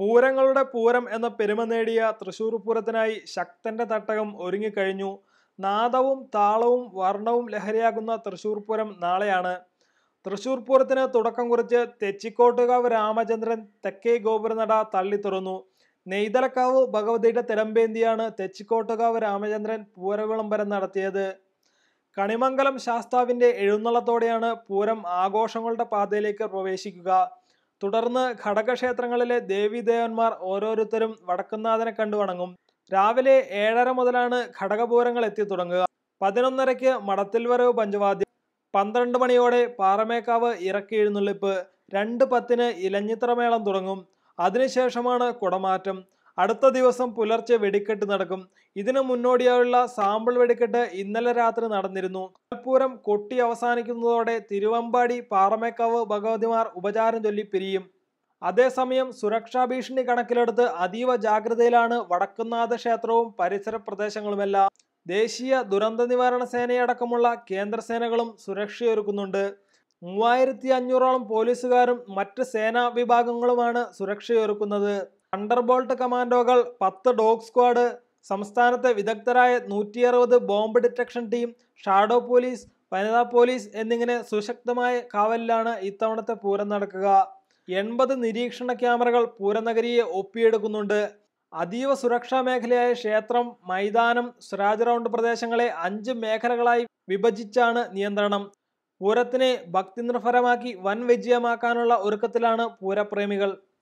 പൂരങ്ങളുടെ പൂരം എന്ന പെരുമ നേടിയ തൃശൂർ പൂരത്തിനായി ശക്തന്റെ തട്ടകം ഒരുങ്ങിക്കഴിഞ്ഞു നാദവും താളവും വർണ്ണവും ലഹരിയാകുന്ന തൃശൂർ പൂരം നാളെയാണ് തൃശൂർ പൂരത്തിന് തുടക്കം കുറിച്ച് തെച്ചിക്കോട്ടുകാവ് രാമചന്ദ്രൻ തെക്കേ ഗോപുരനട തുറന്നു നെയ്തലക്കാവ് ഭഗവതിയുടെ തിരമ്പേന്തിയാണ് തെച്ചിക്കോട്ടുകാവ് രാമചന്ദ്രൻ പൂരവിളംബരം നടത്തിയത് കണിമംഗലം ശാസ്താവിന്റെ എഴുന്നള്ളത്തോടെയാണ് പൂരം ആഘോഷങ്ങളുടെ പാതയിലേക്ക് പ്രവേശിക്കുക തുടർന്ന് ഘടകക്ഷേത്രങ്ങളിലെ ദേവീദേവന്മാർ ഓരോരുത്തരും വടക്കുന്നാഥനെ കണ്ടു വണങ്ങും രാവിലെ ഏഴര മുതലാണ് ഘടകപൂരങ്ങൾ എത്തി തുടങ്ങുക പതിനൊന്നരയ്ക്ക് മടത്തിൽവരവ് പഞ്ചവാദ്യം പന്ത്രണ്ട് മണിയോടെ പാറമേക്കാവ് ഇറക്കി എഴുന്നള്ളിപ്പ് രണ്ട് പത്തിന് ഇലഞ്ഞിത്രമേളം തുടങ്ങും അതിനുശേഷമാണ് കുടമാറ്റം അടുത്ത ദിവസം പുലർച്ചെ വെടിക്കെട്ട് നടക്കും ഇതിനു മുന്നോടിയായുള്ള സാമ്പിൾ വെടിക്കെട്ട് ഇന്നലെ രാത്രി നടന്നിരുന്നു പൂരം കൊട്ടി അവസാനിക്കുന്നതോടെ തിരുവമ്പാടി പാറമേക്കാവ് ഭഗവതിമാർ ഉപചാരം ചൊല്ലി പിരിയും അതേസമയം സുരക്ഷാ ഭീഷണി കണക്കിലെടുത്ത് അതീവ ജാഗ്രതയിലാണ് വടക്കുന്നാഥ ക്ഷേത്രവും പരിസര പ്രദേശങ്ങളുമെല്ലാം ദേശീയ ദുരന്ത നിവാരണ സേനയടക്കമുള്ള കേന്ദ്രസേനകളും സുരക്ഷയൊരുക്കുന്നുണ്ട് മൂവായിരത്തി അഞ്ഞൂറോളം പോലീസുകാരും മറ്റ് സേനാ വിഭാഗങ്ങളുമാണ് സുരക്ഷയൊരുക്കുന്നത് തണ്ടർബോൾട്ട് കമാൻഡോകൾ പത്ത് ഡോഗ് സ്ക്വാഡ് സംസ്ഥാനത്തെ വിദഗ്ധരായ നൂറ്റി അറുപത് bomb detection team shadow police വനിതാ പോലീസ് എന്നിങ്ങനെ സുശക്തമായ കാവലിലാണ് ഇത്തവണത്തെ പൂരം നടക്കുക എൺപത് നിരീക്ഷണ ക്യാമറകൾ പൂരനഗരിയെ ഒപ്പിയെടുക്കുന്നുണ്ട് അതീവ സുരക്ഷാ മേഖലയായ ക്ഷേത്രം മൈതാനം സ്വരാജ് റൗണ്ട് പ്രദേശങ്ങളെ അഞ്ച് മേഖലകളായി വിഭജിച്ചാണ് നിയന്ത്രണം പൂരത്തിനെ ഭക്തി നിർഭരമാക്കി വൻ വിജയമാക്കാനുള്ള ഒരുക്കത്തിലാണ് പൂരപ്രേമികൾ